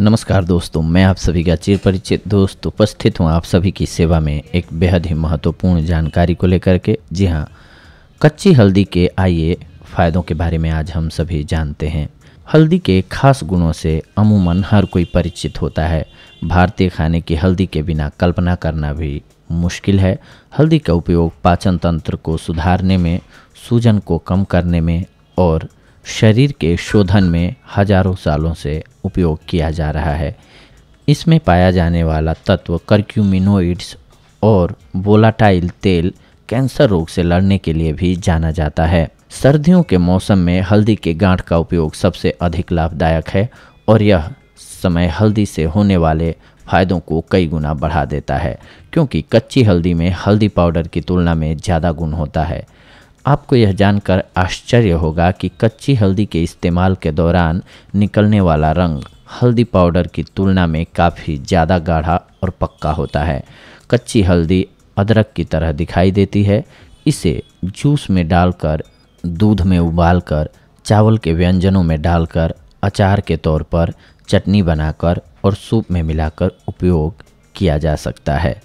नमस्कार दोस्तों मैं आप सभी का चिर परिचित दोस्त उपस्थित हूँ आप सभी की सेवा में एक बेहद ही महत्वपूर्ण जानकारी को लेकर के जी हाँ कच्ची हल्दी के आइए फ़ायदों के बारे में आज हम सभी जानते हैं हल्दी के खास गुणों से अमूमन हर कोई परिचित होता है भारतीय खाने की हल्दी के बिना कल्पना करना भी मुश्किल है हल्दी का उपयोग पाचन तंत्र को सुधारने में सूजन को कम करने में और शरीर के शोधन में हजारों सालों से उपयोग किया जा रहा है इसमें पाया जाने वाला तत्व कर्क्यूमिनोइड्स और वोलाटाइल तेल कैंसर रोग से लड़ने के लिए भी जाना जाता है सर्दियों के मौसम में हल्दी के गांठ का उपयोग सबसे अधिक लाभदायक है और यह समय हल्दी से होने वाले फायदों को कई गुना बढ़ा देता है क्योंकि कच्ची हल्दी में हल्दी पाउडर की तुलना में ज़्यादा गुण होता है आपको यह जानकर आश्चर्य होगा कि कच्ची हल्दी के इस्तेमाल के दौरान निकलने वाला रंग हल्दी पाउडर की तुलना में काफ़ी ज़्यादा गाढ़ा और पक्का होता है कच्ची हल्दी अदरक की तरह दिखाई देती है इसे जूस में डालकर दूध में उबालकर चावल के व्यंजनों में डालकर अचार के तौर पर चटनी बनाकर और सूप में मिलाकर उपयोग किया जा सकता है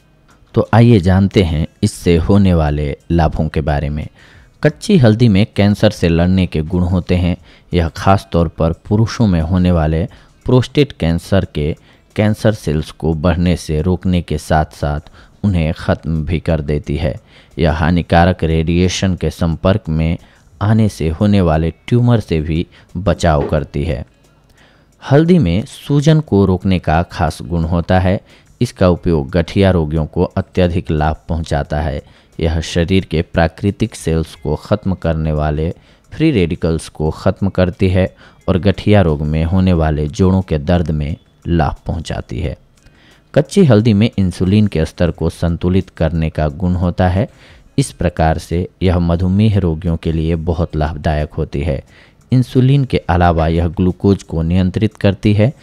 तो आइए जानते हैं इससे होने वाले लाभों के बारे में कच्ची हल्दी में कैंसर से लड़ने के गुण होते हैं यह खास तौर पर पुरुषों में होने वाले प्रोस्टेट कैंसर के कैंसर सेल्स को बढ़ने से रोकने के साथ साथ उन्हें ख़त्म भी कर देती है यह हानिकारक रेडिएशन के संपर्क में आने से होने वाले ट्यूमर से भी बचाव करती है हल्दी में सूजन को रोकने का खास गुण होता है इसका उपयोग गठिया रोगियों को अत्यधिक लाभ पहुंचाता है यह शरीर के प्राकृतिक सेल्स को ख़त्म करने वाले फ्री रेडिकल्स को ख़त्म करती है और गठिया रोग में होने वाले जोड़ों के दर्द में लाभ पहुंचाती है कच्ची हल्दी में इंसुलिन के स्तर को संतुलित करने का गुण होता है इस प्रकार से यह मधुमेह रोगियों के लिए बहुत लाभदायक होती है इंसुलिन के अलावा यह ग्लूकोज को नियंत्रित करती है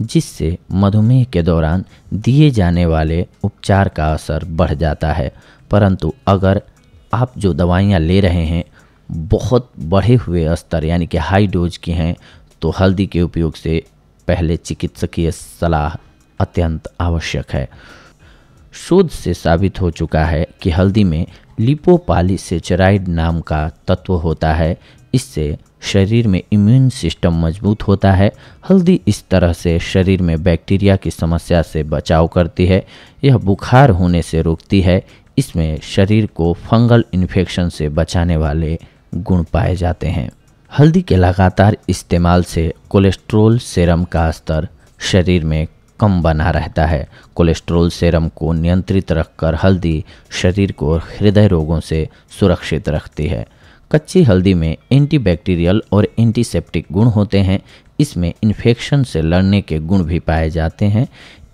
जिससे मधुमेह के दौरान दिए जाने वाले उपचार का असर बढ़ जाता है परंतु अगर आप जो दवाइयाँ ले रहे हैं बहुत बढ़े हुए स्तर यानी कि हाई डोज की हैं तो हल्दी के उपयोग से पहले चिकित्सकीय सलाह अत्यंत आवश्यक है शोध से साबित हो चुका है कि हल्दी में लिपोपालीसेचराइड नाम का तत्व होता है इससे शरीर में इम्यून सिस्टम मजबूत होता है हल्दी इस तरह से शरीर में बैक्टीरिया की समस्या से बचाव करती है यह बुखार होने से रोकती है इसमें शरीर को फंगल इन्फेक्शन से बचाने वाले गुण पाए जाते हैं हल्दी के लगातार इस्तेमाल से कोलेस्ट्रोल सेरम का स्तर शरीर में कम बना रहता है कोलेस्ट्रोल सेरम को नियंत्रित रखकर हल्दी शरीर को हृदय रोगों से सुरक्षित रखती है कच्ची हल्दी में एंटीबैक्टीरियल और एंटीसेप्टिक गुण होते हैं इसमें इन्फेक्शन से लड़ने के गुण भी पाए जाते हैं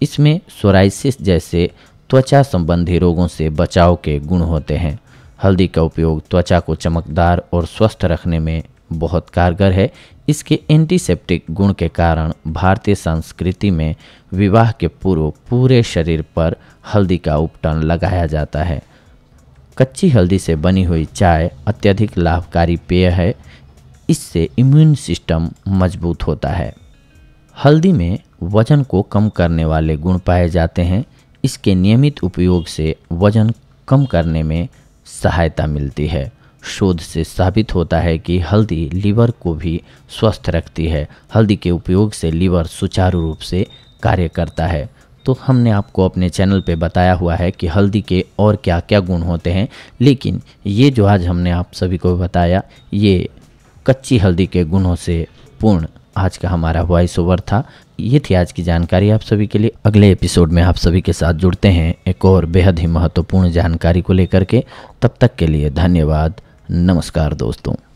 इसमें सोराइसिस जैसे त्वचा संबंधी रोगों से बचाव के गुण होते हैं हल्दी का उपयोग त्वचा को चमकदार और स्वस्थ रखने में बहुत कारगर है इसके एंटीसेप्टिक गुण के कारण भारतीय संस्कृति में विवाह के पूर्व पूरे शरीर पर हल्दी का उपटन लगाया जाता है कच्ची हल्दी से बनी हुई चाय अत्यधिक लाभकारी पेय है इससे इम्यून सिस्टम मजबूत होता है हल्दी में वजन को कम करने वाले गुण पाए जाते हैं इसके नियमित उपयोग से वजन कम करने में सहायता मिलती है शोध से साबित होता है कि हल्दी लीवर को भी स्वस्थ रखती है हल्दी के उपयोग से लीवर सुचारू रूप से कार्य करता है दोस्तों हमने आपको अपने चैनल पे बताया हुआ है कि हल्दी के और क्या क्या गुण होते हैं लेकिन ये जो आज हमने आप सभी को बताया ये कच्ची हल्दी के गुणों से पूर्ण आज का हमारा वॉइस ओवर था ये थी आज की जानकारी आप सभी के लिए अगले एपिसोड में आप सभी के साथ जुड़ते हैं एक और बेहद ही महत्वपूर्ण जानकारी को लेकर के तब तक के लिए धन्यवाद नमस्कार दोस्तों